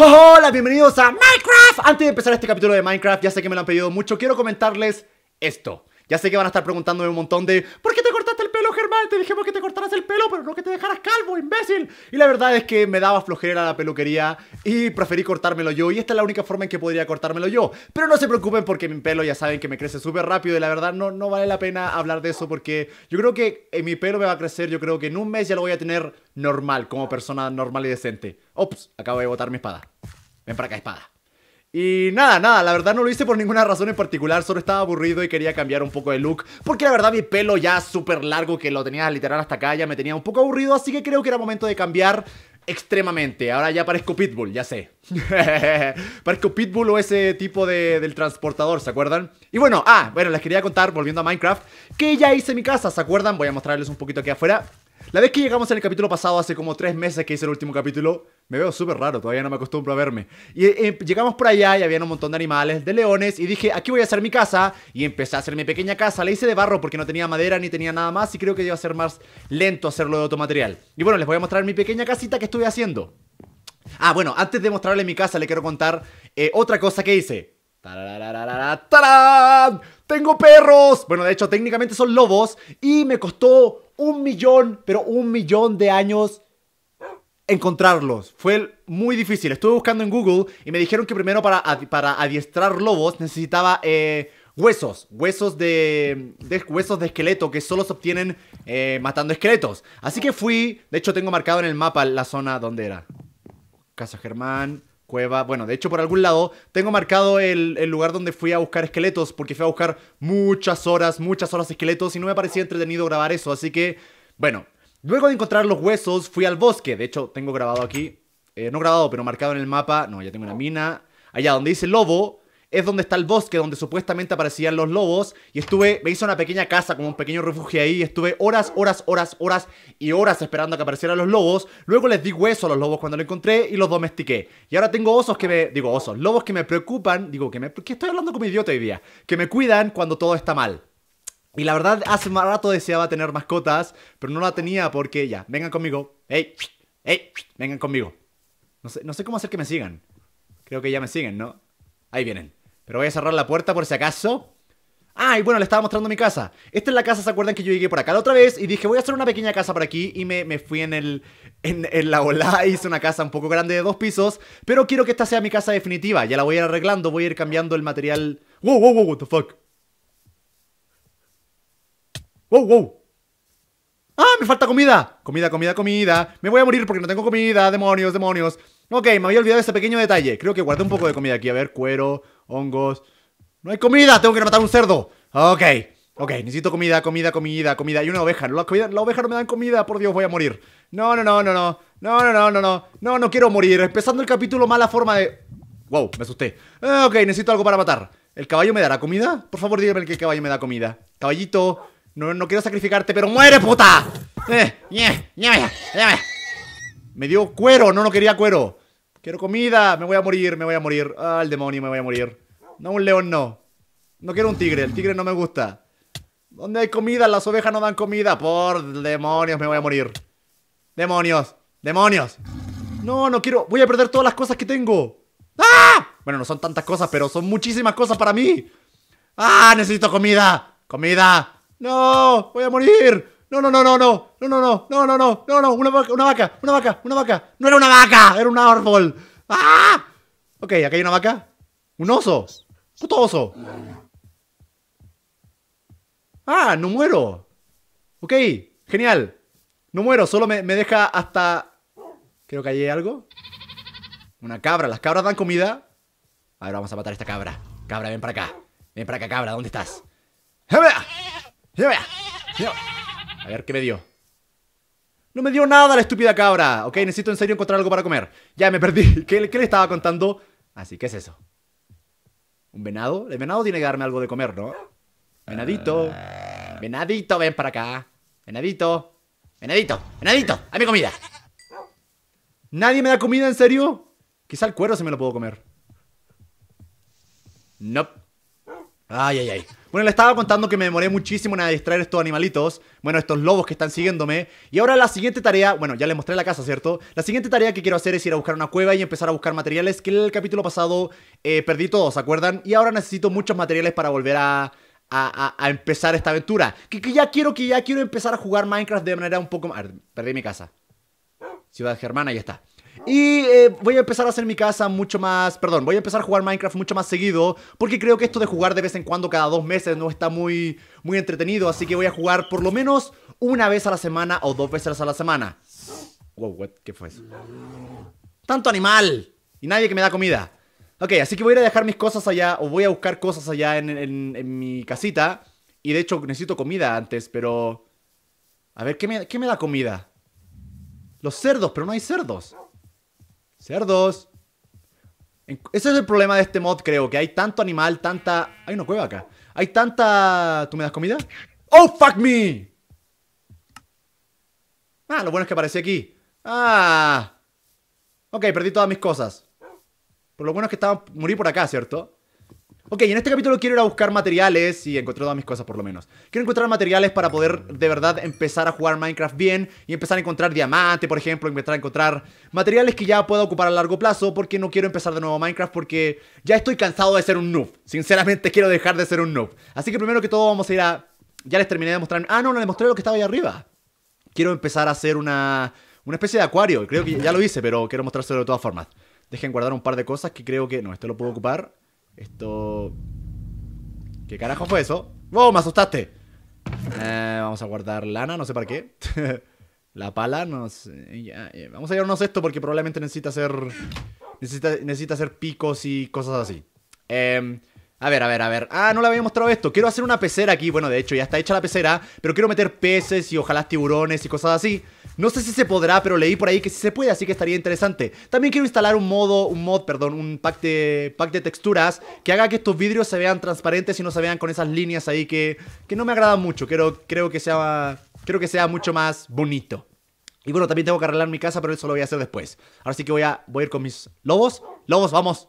Hola, bienvenidos a Minecraft. Antes de empezar este capítulo de Minecraft, ya sé que me lo han pedido mucho, quiero comentarles esto. Ya sé que van a estar preguntándome un montón de ¿Por qué te cortaste el pelo, Germán? Te dijimos que te cortaras el pelo, pero no que te dejaras calvo, imbécil. Y la verdad es que me daba flojera la peluquería y preferí cortármelo yo. Y esta es la única forma en que podría cortármelo yo. Pero no se preocupen porque mi pelo ya saben que me crece súper rápido y la verdad no, no vale la pena hablar de eso porque yo creo que eh, mi pelo me va a crecer, yo creo que en un mes ya lo voy a tener normal, como persona normal y decente. Ops, acabo de botar mi espada. Ven para acá, espada. Y nada, nada, la verdad no lo hice por ninguna razón en particular, solo estaba aburrido y quería cambiar un poco de look, porque la verdad mi pelo ya súper largo que lo tenía literal hasta acá ya me tenía un poco aburrido, así que creo que era momento de cambiar extremadamente. Ahora ya parezco Pitbull, ya sé. parezco Pitbull o ese tipo de, del transportador, ¿se acuerdan? Y bueno, ah, bueno, les quería contar, volviendo a Minecraft, que ya hice mi casa, ¿se acuerdan? Voy a mostrarles un poquito aquí afuera. La vez que llegamos en el capítulo pasado, hace como tres meses que hice el último capítulo, me veo súper raro, todavía no me acostumbro a verme. Y eh, eh, llegamos por allá y había un montón de animales, de leones, y dije, aquí voy a hacer mi casa. Y empecé a hacer mi pequeña casa. La hice de barro porque no tenía madera ni tenía nada más, y creo que iba a ser más lento hacerlo de otro material. Y bueno, les voy a mostrar mi pequeña casita que estuve haciendo. Ah, bueno, antes de mostrarle mi casa, le quiero contar eh, otra cosa que hice. ¡Tarán! ¡Tengo perros! Bueno, de hecho, técnicamente son lobos y me costó un millón, pero un millón de años encontrarlos. Fue muy difícil. Estuve buscando en Google y me dijeron que primero para, para adiestrar lobos necesitaba eh, huesos. Huesos de, Huesos de esqueleto que solo se obtienen eh, matando esqueletos. Así que fui. De hecho, tengo marcado en el mapa la zona donde era. Casa Germán. Cueva, bueno, de hecho por algún lado tengo marcado el, el lugar donde fui a buscar esqueletos, porque fui a buscar muchas horas, muchas horas esqueletos y no me parecía entretenido grabar eso, así que, bueno, Luego de encontrar los huesos, fui al bosque. De hecho, tengo grabado aquí. Eh, no grabado, pero marcado en el mapa. No, ya tengo una oh. mina. Allá donde dice lobo, es donde está el bosque, donde supuestamente aparecían los lobos. Y estuve, me hice una pequeña casa, como un pequeño refugio ahí. Y estuve horas, horas, horas, horas y horas esperando a que aparecieran los lobos. Luego les di hueso a los lobos cuando lo encontré y los domestiqué. Y ahora tengo osos que me. Digo, osos, lobos que me preocupan. Digo, que me. Que estoy hablando como idiota hoy día. Que me cuidan cuando todo está mal. Y la verdad, hace más rato deseaba tener mascotas, pero no la tenía porque ya, vengan conmigo. ¡Ey! ¡Ey! Vengan conmigo. No sé, no sé cómo hacer que me sigan. Creo que ya me siguen, ¿no? Ahí vienen. Pero voy a cerrar la puerta por si acaso. Ah, y bueno, le estaba mostrando mi casa. Esta es la casa, ¿se acuerdan que yo llegué por acá la otra vez? Y dije, voy a hacer una pequeña casa por aquí. Y me, me fui en el. En, en la ola. Hice una casa un poco grande de dos pisos. Pero quiero que esta sea mi casa definitiva. Ya la voy a ir arreglando, voy a ir cambiando el material. Wow, wow, wow, what the fuck. ¡Wow, wow! ¡Ah, me falta comida! Comida, comida, comida. Me voy a morir porque no tengo comida. Demonios, demonios. Ok, me había olvidado ese pequeño detalle. Creo que guardé un poco de comida aquí. A ver, cuero, hongos. ¡No hay comida! Tengo que matar un cerdo. Ok. Ok, necesito comida, comida, comida, comida. Y una oveja. La, oveja no me dan comida. Por Dios, voy a morir. No, no, no, no, no. No, no, no, no, no. No, no quiero morir. Empezando el capítulo, mala forma de... Wow, me asusté. Ah, ok, necesito algo para matar. ¿El caballo me dará comida? Por favor, dígame que el caballo me da comida. Caballito, no, no quiero sacrificarte, pero muere, puta. Eh, me dio cuero, no, no quería cuero. Quiero comida, me voy a morir, me voy a morir. Ah, el demonio, me voy a morir. No, un león no. No quiero un tigre, el tigre no me gusta. ¿Dónde hay comida? Las ovejas no dan comida. Por demonios, me voy a morir. Demonios, demonios. No, no quiero. Voy a perder todas las cosas que tengo. ¡Ah! Bueno, no son tantas cosas, pero son muchísimas cosas para mí. ¡Ah! Necesito comida. Comida. ¡No! ¡Voy a morir! No, no, no, no, no, no, no, no, no, no, no, no, no, una vaca, una vaca, una vaca, una vaca. No era una vaca, era un árbol. ¡Ah! Ok, acá hay una vaca. Un oso. Puto oso. Ah, no muero. Ok, genial. No muero, solo me, me deja hasta... Creo que hay algo. Una cabra, las cabras dan comida. A ver, vamos a matar a esta cabra. Cabra, ven para acá. Ven para acá, cabra, ¿dónde estás? A ver, ¿qué me dio? No me dio nada la estúpida cabra. Ok, necesito en serio encontrar algo para comer. Ya me perdí. ¿Qué, le estaba contando? Así, ¿qué es eso? ¿Un venado? El venado tiene que darme algo de comer, ¿no? Venadito. Ah. Venadito, ven para acá. Venadito. Venadito. Venadito. mi comida. ¿Nadie me da comida, en serio? Quizá el cuero se me lo puedo comer. No. Nope. Ay, ay, ay. Bueno, le estaba contando que me demoré muchísimo en distraer estos animalitos, bueno, estos lobos que están siguiéndome. Y ahora la siguiente tarea, bueno, ya les mostré la casa, ¿cierto? La siguiente tarea que quiero hacer es ir a buscar una cueva y empezar a buscar materiales que en el capítulo pasado eh, perdí todos, ¿se acuerdan? Y ahora necesito muchos materiales para volver a, empezar esta aventura. Que, que, ya quiero, que ya quiero empezar a jugar Minecraft de manera un poco más... Perdí mi casa. Ciudad Germana, ya está. Y eh, voy a empezar a hacer mi casa mucho más, perdón, voy a empezar a jugar Minecraft mucho más seguido, porque creo que esto de jugar de vez en cuando cada dos meses no está muy, muy entretenido, así que voy a jugar por lo menos una vez a la semana o dos veces a la semana. Wow, what, ¿qué fue eso? ¡Tanto animal! Y nadie que me da comida. Ok, así que voy a ir a dejar mis cosas allá, o voy a buscar cosas allá en, mi casita. Y de hecho necesito comida antes, pero... A ver, ¿qué ¿qué me da comida? Los cerdos, pero no hay cerdos. Cerdos. Ese es el problema de este mod, creo, que hay tanto animal, tanta... Hay una cueva acá. Hay tanta... ¿Tú me das comida? ¡Oh, fuck me! Ah, lo bueno es que aparecí aquí. Ah. Ok, perdí todas mis cosas. Por lo bueno es que estaba... morí por acá, ¿cierto? Ok, en este capítulo quiero ir a buscar materiales y encontré todas mis cosas por lo menos. Quiero encontrar materiales para poder de verdad empezar a jugar Minecraft bien y empezar a encontrar diamante, por ejemplo, empezar a encontrar materiales que ya pueda ocupar a largo plazo porque no quiero empezar de nuevo Minecraft porque ya estoy cansado de ser un noob. Sinceramente quiero dejar de ser un noob. Así que primero que todo vamos a ir a... Ya les terminé de mostrar... Ah, no, no les mostré lo que estaba ahí arriba. Quiero empezar a hacer una... Una especie de acuario. Creo que ya lo hice, pero quiero mostrárselo de todas formas. Dejen guardar un par de cosas que creo que... No, esto lo puedo ocupar. Esto... ¿Qué carajo fue eso? ¡Wow! ¡Oh, ¡Me asustaste! Eh, vamos a guardar lana, no sé para qué. La pala, nos... Eh, vamos a llevarnos esto porque probablemente necesita hacer... Necesita, hacer picos y cosas así. Em, a ver, a ver, a ver. Ah, no le había mostrado esto. Quiero hacer una pecera aquí. Bueno, de hecho, ya está hecha la pecera. Pero quiero meter peces y ojalá tiburones y cosas así. No sé si se podrá, pero leí por ahí que sí se puede, así que estaría interesante. También quiero instalar un modo, un mod, perdón, un pack de, pack de texturas que haga que estos vidrios se vean transparentes y no se vean con esas líneas ahí que, que no me agradan mucho. Quiero, creo, que sea, creo que sea mucho más bonito. Y bueno, también tengo que arreglar mi casa, pero eso lo voy a hacer después. Ahora sí que voy a, voy a ir con mis lobos. Lobos, vamos.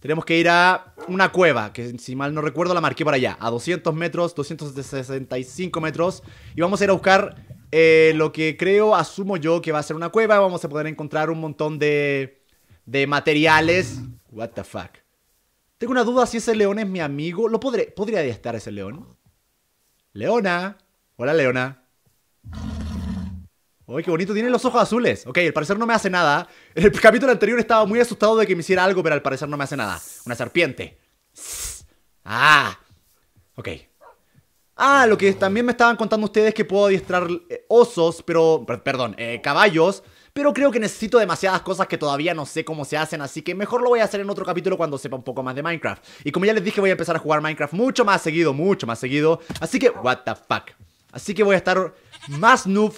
Tenemos que ir a una cueva, que si mal no recuerdo la marqué por allá, a 200 metros, 265 metros. Y vamos a ir a buscar eh, lo que creo, asumo yo que va a ser una cueva. Vamos a poder encontrar un montón de, de materiales. What the fuck. Tengo una duda si ese león es mi amigo. ¿Lo podré, podría estar ese león? Leona. Hola, Leona. Uy, qué bonito. Tiene los ojos azules. Ok, al parecer no me hace nada. En el capítulo anterior estaba muy asustado de que me hiciera algo, pero al parecer no me hace nada. Una serpiente. Ah. Ok, Ah, lo que también me estaban contando ustedes que puedo adiestrar eh, osos, pero. Perdón, eh, caballos. Pero creo que necesito demasiadas cosas que todavía no sé cómo se hacen, así que mejor lo voy a hacer en otro capítulo cuando sepa un poco más de Minecraft. Y como ya les dije, voy a empezar a jugar Minecraft mucho más seguido, mucho más seguido. Así que, what the fuck. Así que voy a estar más noob,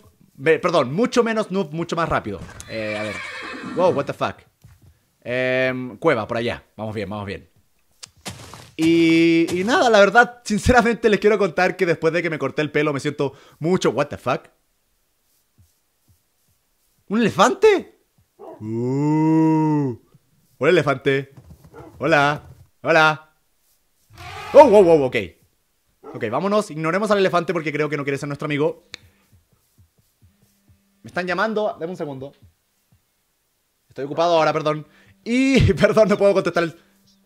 perdón, mucho menos noob, mucho más rápido. Eh, a ver. Wow, what the fuck. Eh, cueva, por allá. Vamos bien, vamos bien. Y, nada, la verdad, sinceramente les quiero contar que después de que me corté el pelo me siento mucho. ¿What the fuck? ¿Un elefante? Uh, Hola elefante. Hola, hola. Oh, wow, wow, ok. Ok, vámonos. Ignoremos al elefante porque creo que no quiere ser nuestro amigo. Me están llamando. Dame un segundo. Estoy ocupado ahora, perdón. Y, perdón, no puedo contestar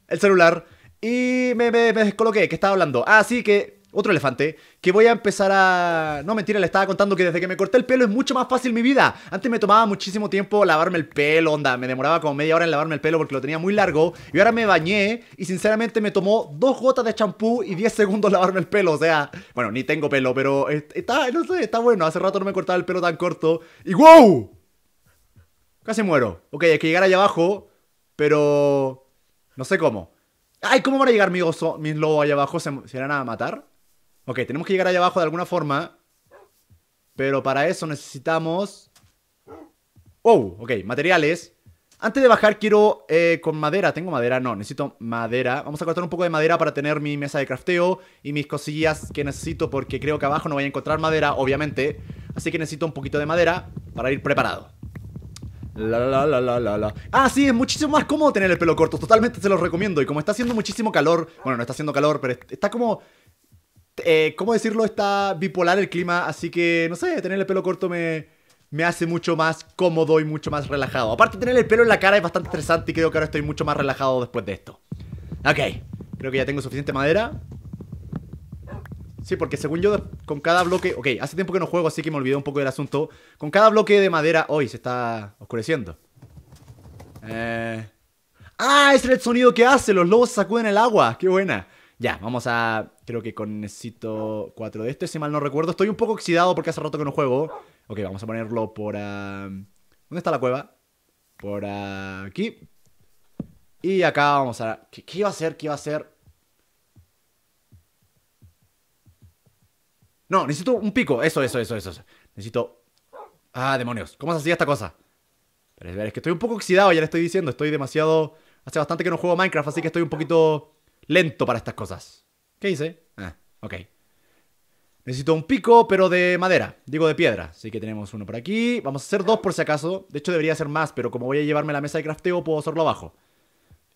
el celular. Y me, descoloqué, que estaba hablando. Ah, sí, que otro elefante, que voy a empezar a... No, mentira, le estaba contando que desde que me corté el pelo es mucho más fácil mi vida. Antes me tomaba muchísimo tiempo lavarme el pelo, onda, me demoraba como media hora en lavarme el pelo porque lo tenía muy largo. Y ahora me bañé y sinceramente me tomó dos gotas de champú y diez segundos lavarme el pelo. O sea, bueno, ni tengo pelo, pero está, no sé, está bueno. Hace rato no me cortaba el pelo tan corto. Y wow. Casi muero. Ok, hay que llegar allá abajo, pero... No sé cómo. Ay, ¿cómo van a llegar mi oso, mis lobos allá abajo? ¿Se, van a matar? Ok, tenemos que llegar allá abajo de alguna forma. Pero para eso necesitamos... Oh, ok, materiales. Antes de bajar quiero eh, con madera. ¿Tengo madera? No, necesito madera. Vamos a cortar un poco de madera para tener mi mesa de crafteo y mis cosillas que necesito porque creo que abajo no voy a encontrar madera, obviamente. Así que necesito un poquito de madera para ir preparado. La, la, la, la, la, la. Ah, sí, es muchísimo más cómodo tener el pelo corto. Totalmente se los recomiendo. Y como está haciendo muchísimo calor, bueno, no está haciendo calor, pero está como. Eh, ¿Cómo decirlo? Está bipolar el clima. Así que, no sé, tener el pelo corto me, me hace mucho más cómodo y mucho más relajado. Aparte, tener el pelo en la cara es bastante estresante y creo que ahora estoy mucho más relajado después de esto. Ok, creo que ya tengo suficiente madera. Sí, porque según yo, con cada bloque. Ok, hace tiempo que no juego, así que me olvidé un poco del asunto. Con cada bloque de madera. Hoy se está oscureciendo. Eh, ¡Ah! Ese es el sonido que hace. Los lobos sacuden el agua. ¡Qué buena! Ya, vamos a. Creo que con necesito cuatro de estos, si mal no recuerdo. Estoy un poco oxidado porque hace rato que no juego. Ok, vamos a ponerlo por. Ah, ¿Dónde está la cueva? Por aquí. Y acá vamos a. ¿Qué, ¿Qué iba a hacer? ¿Qué iba a hacer? No, necesito un pico. Eso, eso, eso, eso. Necesito... Ah, demonios. ¿Cómo se hacía esta cosa? Pero es que estoy un poco oxidado, ya le estoy diciendo. Estoy demasiado... Hace bastante que no juego Minecraft, así que estoy un poquito lento para estas cosas. ¿Qué hice? Ah, ok. Necesito un pico, pero de madera. Digo, de piedra. Así que tenemos uno por aquí. Vamos a hacer dos por si acaso. De hecho, debería ser más, pero como voy a llevarme la mesa de crafteo, puedo hacerlo abajo.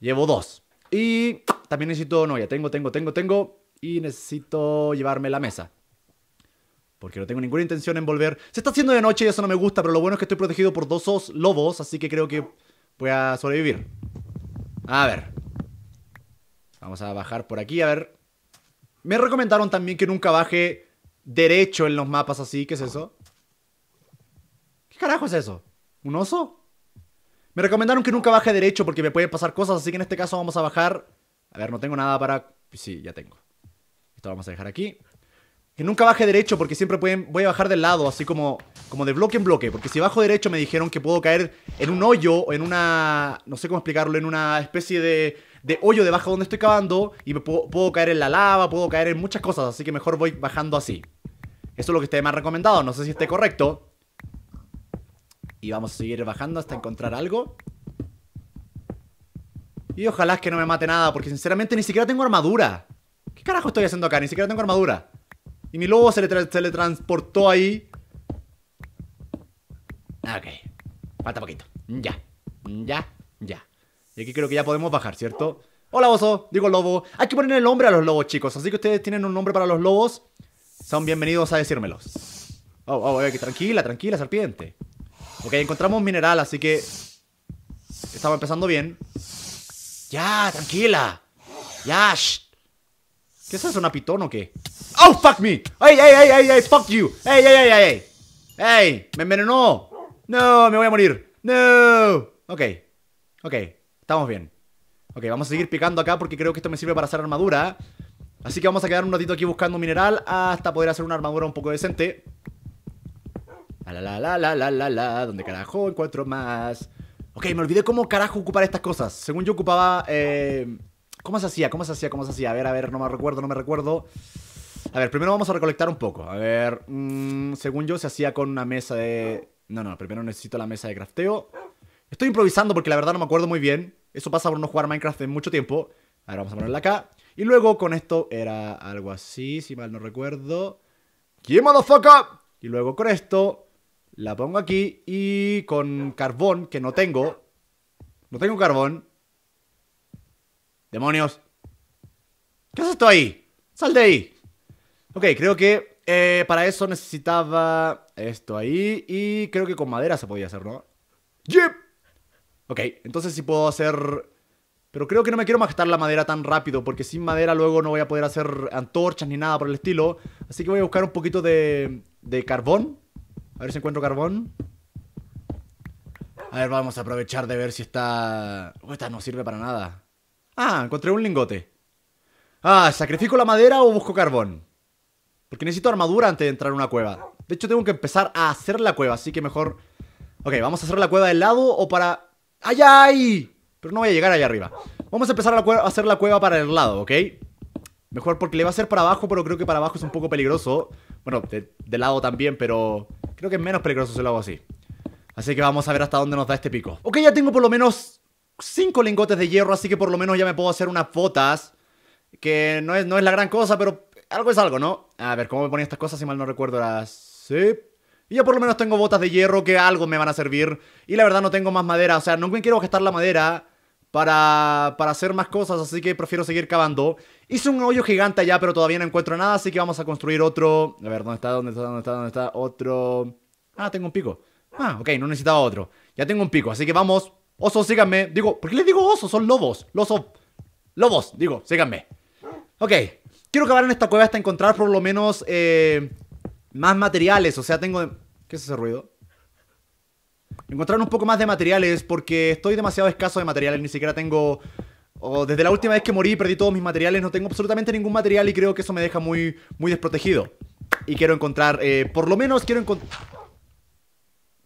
Llevo dos. Y también necesito... No, ya tengo, tengo, tengo, tengo. Y necesito llevarme la mesa porque no tengo ninguna intención en volver. Se está haciendo de noche y eso no me gusta, pero lo bueno es que estoy protegido por dos os lobos, así que creo que voy a sobrevivir. A ver. Vamos a bajar por aquí, a ver. Me recomendaron también que nunca baje derecho en los mapas así, ¿qué es eso? ¿Qué carajo es eso? ¿Un oso? Me recomendaron que nunca baje derecho porque me pueden pasar cosas, así que en este caso vamos a bajar... A ver, no tengo nada para... Sí, ya tengo. Esto lo vamos a dejar aquí. Que nunca baje derecho porque siempre pueden, voy a bajar del lado, así como, como de bloque en bloque. Porque si bajo derecho me dijeron que puedo caer en un hoyo o en una... No sé cómo explicarlo, en una especie de, de hoyo debajo donde estoy cavando y me puedo, puedo, caer en la lava, puedo caer en muchas cosas. Así que mejor voy bajando así. Eso es lo que esté más recomendado, no sé si esté correcto. Y vamos a seguir bajando hasta encontrar algo. Y ojalá que no me mate nada, porque sinceramente ni siquiera tengo armadura. ¿Qué carajo estoy haciendo acá? Ni siquiera tengo armadura. Y mi lobo se le, transportó ahí. Ah, ok. Falta poquito. Ya. Ya. Ya. Y aquí creo que ya podemos bajar, ¿cierto? Hola, oso. Digo lobo. Hay que poner el nombre a los lobos, chicos. Así que ustedes tienen un nombre para los lobos. Son bienvenidos a decírmelos. Oh, oh, okay. tranquila, tranquila, serpiente. Ok, encontramos mineral, así que... estaba empezando bien. Ya, tranquila. Ya, shhh ¿Qué es eso? ¿Una pitón o qué? ¡Oh, fuck me! ¡Ey, ey, ey, ey, ay, fuck you! ¡Ey, ey, ey, ey! ¡Ey! ¡Me envenenó! ¡No! ¡Me voy a morir! ¡No! Ok. Ok. Estamos bien. Ok, vamos a seguir picando acá porque creo que esto me sirve para hacer armadura. Así que vamos a quedar un ratito aquí buscando mineral hasta poder hacer una armadura un poco decente. La la la la la la la ¿Dónde carajo encuentro más? Ok, me olvidé cómo carajo ocupar estas cosas. Según yo ocupaba... Eh, ¿Cómo se hacía? ¿Cómo se hacía? ¿Cómo se hacía? A ver, a ver, no me recuerdo, no me recuerdo. A ver, primero vamos a recolectar un poco. A ver, mmm, según yo se hacía con una mesa de... No, no, primero necesito la mesa de crafteo. Estoy improvisando porque la verdad no me acuerdo muy bien. Eso pasa por no jugar Minecraft en mucho tiempo. A ver, vamos a ponerla acá. Y luego con esto era algo así, si mal no recuerdo. ¡¿QUÉ motherfucker? Y luego con esto la pongo aquí y con carbón, que no tengo. No tengo carbón. ¡Demonios! ¿Qué haces esto ahí? ¡Sal de ahí! Ok, creo que eh, para eso necesitaba esto ahí y creo que con madera se podía hacer, ¿no? ¡Yep! Ok, entonces sí puedo hacer... Pero creo que no me quiero gastar la madera tan rápido porque sin madera luego no voy a poder hacer antorchas ni nada por el estilo. Así que voy a buscar un poquito de, de carbón. A ver si encuentro carbón. A ver, vamos a aprovechar de ver si está... Oh, esta no sirve para nada. Ah, encontré un lingote. Ah, ¿sacrifico la madera o busco carbón? Porque necesito armadura antes de entrar a una cueva. De hecho, tengo que empezar a hacer la cueva, así que mejor... Ok, vamos a hacer la cueva del lado o para... ¡Ay, ay! Pero no voy a llegar allá arriba. Vamos a empezar a, hacer la cueva para el lado, ¿ok? Mejor porque le va a hacer para abajo, pero creo que para abajo es un poco peligroso. Bueno, de, lado también, pero creo que es menos peligroso si lo hago así. Así que vamos a ver hasta dónde nos da este pico. Ok, ya tengo por lo menos 5 lingotes de hierro, así que por lo menos ya me puedo hacer unas botas. Que no es, no es la gran cosa, pero algo es algo, ¿no? A ver, ¿cómo me ponía estas cosas? Si mal no recuerdo, era... Sí. Y yo por lo menos tengo botas de hierro que algo me van a servir. Y la verdad no tengo más madera, o sea, no me quiero gastar la madera para, para hacer más cosas, así que prefiero seguir cavando. Hice un hoyo gigante allá, pero todavía no encuentro nada, así que vamos a construir otro... A ver, ¿dónde está? ¿Dónde está? ¿Dónde está? ¿Dónde está? Otro... Ah, tengo un pico. Ah, ok, no necesitaba otro. Ya tengo un pico, así que vamos. oso síganme. Digo, ¿por qué les digo oso Son lobos. Los Lobos, digo, síganme. Ok, quiero cavar en esta cueva hasta encontrar por lo menos eh, más materiales. O sea, tengo... ¿Qué es ese ruido? Encontrar un poco más de materiales porque estoy demasiado escaso de materiales. Ni siquiera tengo... desde la última vez que morí perdí todos mis materiales. No tengo absolutamente ningún material y creo que eso me deja muy, muy desprotegido. Y quiero encontrar... Eh, por lo menos quiero encontrar...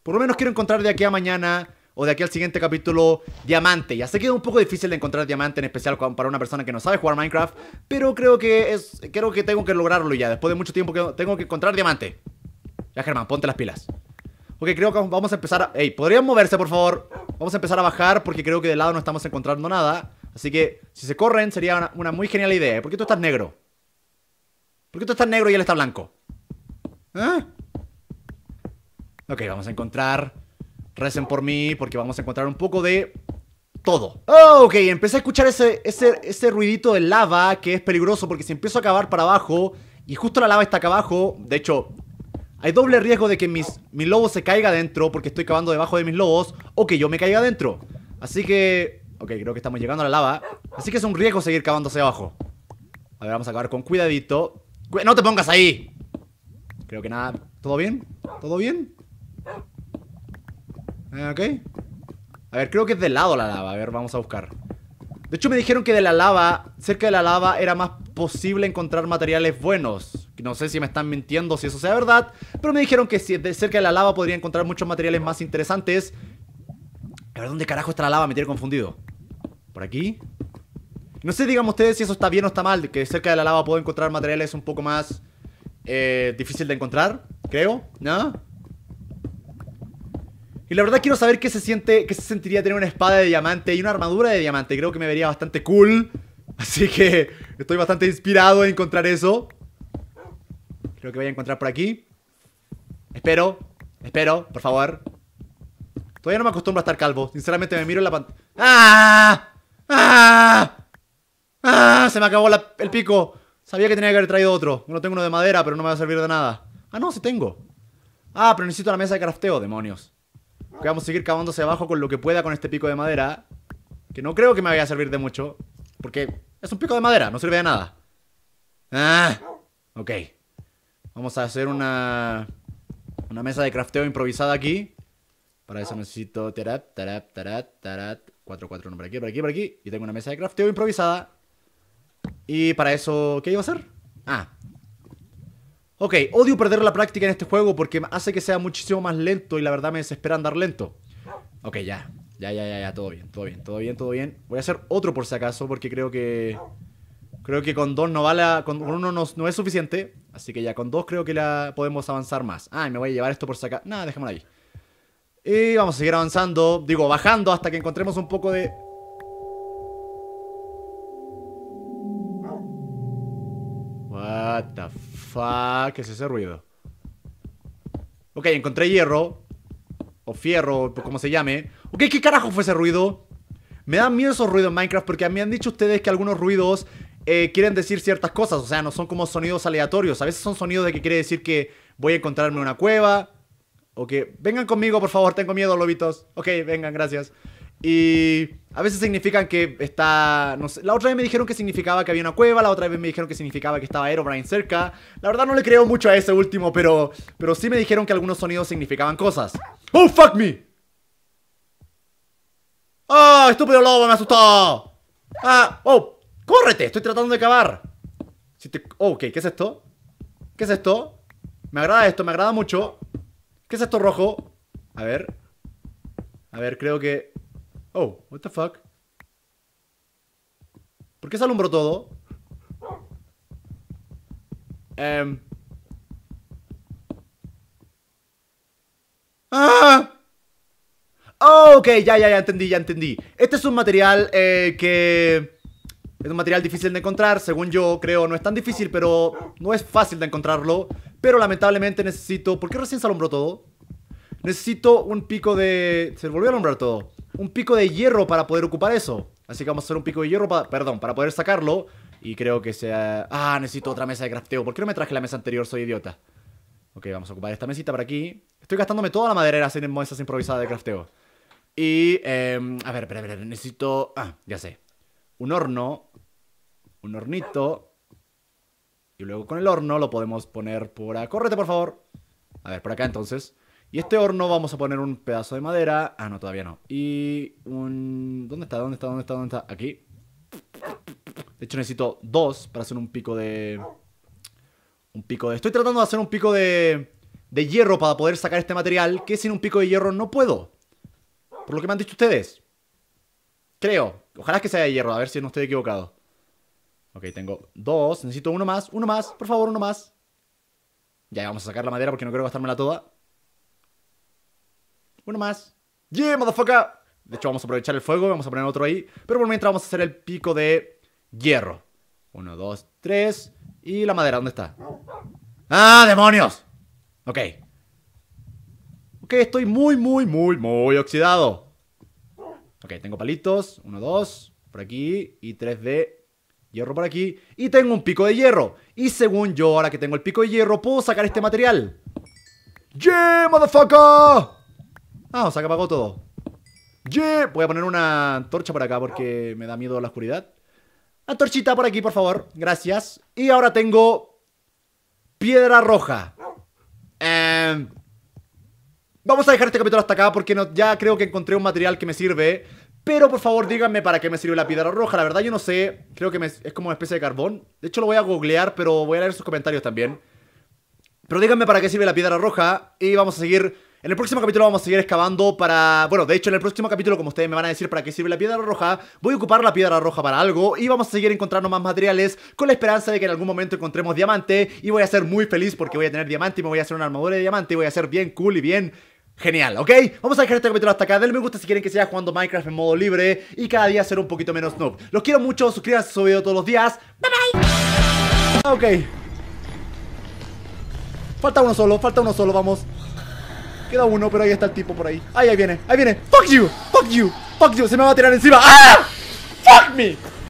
Por lo menos quiero encontrar de aquí a mañana o de aquí al siguiente capítulo diamante. Ya se que es un poco difícil de encontrar diamante, en especial para una persona que no sabe jugar Minecraft, pero creo que es creo que tengo que lograrlo ya. Después de mucho tiempo que tengo que encontrar diamante. Ya Germán, ponte las pilas. Ok, creo que vamos a empezar a... Ey, ¿podrían moverse, por favor? Vamos a empezar a bajar porque creo que de lado no estamos encontrando nada. Así que, si se corren, sería una, muy genial idea. ¿Por qué tú estás negro? ¿Por qué tú estás negro y él está blanco? ¿Eh? Ok, vamos a encontrar Recen por mí porque vamos a encontrar un poco de todo. Oh, ok, empecé a escuchar ese, ese, ese ruidito de lava que es peligroso porque si empiezo a cavar para abajo y justo la lava está acá abajo, de hecho, hay doble riesgo de que mis, mi lobo se caiga adentro porque estoy cavando debajo de mis lobos o que yo me caiga adentro. Así que... Ok, creo que estamos llegando a la lava. Así que es un riesgo seguir cavando hacia abajo. A ver, vamos a acabar con cuidadito. ¡No te pongas ahí! Creo que nada. ¿Todo bien? ¿Todo bien? Eh, ok. A ver, creo que es del lado la lava. A ver, vamos a buscar. De hecho, me dijeron que de la lava, cerca de la lava, era más posible encontrar materiales buenos. No sé si me están mintiendo, si eso sea verdad. Pero me dijeron que si de cerca de la lava podría encontrar muchos materiales más interesantes. A ver, ¿dónde carajo está la lava? Me tiene confundido. ¿Por aquí? No sé, digan ustedes si eso está bien o está mal. Que cerca de la lava puedo encontrar materiales un poco más eh, difícil de encontrar, creo, ¿no? Y la verdad quiero saber qué se siente, qué se sentiría tener una espada de diamante y una armadura de diamante. Creo que me vería bastante cool. Así que estoy bastante inspirado en encontrar eso. Creo que voy a encontrar por aquí. Espero, espero, por favor. Todavía no me acostumbro a estar calvo. Sinceramente me miro en la pantalla. ¡Ah! ¡Ah! ¡Ah! Se me acabó el pico. Sabía que tenía que haber traído otro. No tengo uno de madera, pero no me va a servir de nada. Ah, no, sí tengo. Ah, pero necesito la mesa de crafteo, demonios vamos a seguir cavándose hacia abajo con lo que pueda con este pico de madera. Que no creo que me vaya a servir de mucho. Porque es un pico de madera, no sirve de nada. Ah, ok. Vamos a hacer una, una mesa de crafteo improvisada aquí. Para eso necesito tarat, tarat, tarat, tarat. 4, 4, 1 por aquí, por aquí, por aquí. Y tengo una mesa de crafteo improvisada. Y para eso, ¿qué iba a hacer? Ah, Ok, odio perder la práctica en este juego porque hace que sea muchísimo más lento y la verdad me desespera andar lento. Ok, ya. Ya, ya, ya, ya. Todo bien, todo bien, todo bien, todo bien. Voy a hacer otro por si acaso porque creo que... Creo que con dos no vale... con uno no, es suficiente. Así que ya, con dos creo que la podemos avanzar más. Ah, me voy a llevar esto por si acaso. Nada, dejémoslo ahí. Y vamos a seguir avanzando. Digo, bajando hasta que encontremos un poco de... What the Fuck, ¿qué es ese ruido? Ok, encontré hierro. O fierro, como se llame. Ok, ¿qué carajo fue ese ruido? Me dan miedo esos ruidos en Minecraft porque me han dicho ustedes que algunos ruidos eh, quieren decir ciertas cosas. O sea, no son como sonidos aleatorios. A veces son sonidos de que quiere decir que voy a encontrarme una cueva. o que vengan conmigo, por favor. Tengo miedo, lobitos. Ok, vengan, gracias. Y a veces significan que está. No sé. La otra vez me dijeron que significaba que había una cueva, la otra vez me dijeron que significaba que estaba Aerobrine cerca. La verdad no le creo mucho a ese último, pero. Pero sí me dijeron que algunos sonidos significaban cosas. ¡Oh, fuck me! ¡Ah, ¡Oh, estúpido lobo, me asustó! ¡Ah! ¡Oh! ¡Córrete! Estoy tratando de cavar. Si te... oh, ok, ¿qué es esto? ¿Qué es esto? Me agrada esto, me agrada mucho. ¿Qué es esto rojo? A ver. A ver, creo que Oh, what the fuck. ¿Por qué se alumbró todo? Em. ¡Ah! Oh, ok, ya, ya, ya entendí, ya entendí. Este es un material eh, que... Es un material difícil de encontrar, según yo creo. No es tan difícil, pero no es fácil de encontrarlo. Pero lamentablemente necesito... ¿Por qué recién se alumbró todo? Necesito un pico de... Se volvió a alumbrar todo un pico de hierro para poder ocupar eso. Así que vamos a hacer un pico de hierro, para, perdón, para poder sacarlo. Y creo que sea... Ah, necesito otra mesa de crafteo. ¿Por qué no me traje la mesa anterior? Soy idiota. Ok, vamos a ocupar esta mesita por aquí. Estoy gastándome toda la madera haciendo mesas improvisadas de crafteo. Y, eh, a ver, espera, espera, necesito... Ah, ya sé. Un horno. Un hornito. Y luego con el horno lo podemos poner por acá. Córrete, por favor. A ver, por acá entonces. Y este horno vamos a poner un pedazo de madera. Ah, no, todavía no. Y un... ¿Dónde está? ¿Dónde está? ¿Dónde está? ¿Dónde está? Aquí. De hecho necesito dos para hacer un pico de... Un pico de... Estoy tratando de hacer un pico de... De hierro para poder sacar este material. Que sin un pico de hierro no puedo. Por lo que me han dicho ustedes. Creo. Ojalá que sea de hierro. A ver si no estoy equivocado. Ok, tengo dos. Necesito uno más. Uno más. Por favor, uno más. Ya, vamos a sacar la madera porque no quiero gastármela toda. Uno más. Yeah, motherfucker. De hecho, vamos a aprovechar el fuego, vamos a poner otro ahí. Pero por mientras vamos a hacer el pico de hierro. Uno, dos, tres. Y la madera, ¿dónde está? ¡Ah, demonios! Ok. Ok, estoy muy, muy, muy, muy oxidado. Ok, tengo palitos. Uno, dos. Por aquí. Y tres de hierro por aquí. Y tengo un pico de hierro. Y según yo, ahora que tengo el pico de hierro, puedo sacar este material. ¡Yeah, motherfucker! Ah, o sea que apagó todo. Yeah. Voy a poner una antorcha por acá porque me da miedo la oscuridad. Antorchita por aquí, por favor. Gracias. Y ahora tengo... Piedra roja. Em, vamos a dejar este capítulo hasta acá porque no, ya creo que encontré un material que me sirve. Pero por favor díganme para qué me sirve la piedra roja. La verdad yo no sé. Creo que es como una especie de carbón. De hecho lo voy a googlear, pero voy a leer sus comentarios también. Pero díganme para qué sirve la piedra roja y vamos a seguir en el próximo capítulo vamos a seguir excavando para... Bueno, de hecho en el próximo capítulo, como ustedes me van a decir para qué sirve la piedra roja, voy a ocupar la piedra roja para algo y vamos a seguir encontrando más materiales con la esperanza de que en algún momento encontremos diamante y voy a ser muy feliz porque voy a tener diamante y me voy a hacer una armadura de diamante y voy a ser bien cool y bien... Genial, ¿ok? Vamos a dejar este capítulo hasta acá. Denle me gusta si quieren que siga jugando Minecraft en modo libre y cada día ser un poquito menos noob. Los quiero mucho, suscríbanse a su video todos los días. Bye bye. Ok. Falta uno solo, falta uno solo, vamos. Queda uno, pero ahí está el tipo por ahí. Ahí, ahí viene, ahí viene. Fuck you, fuck you, fuck you. Se me va a tirar encima. ¡Ah! Fuck me.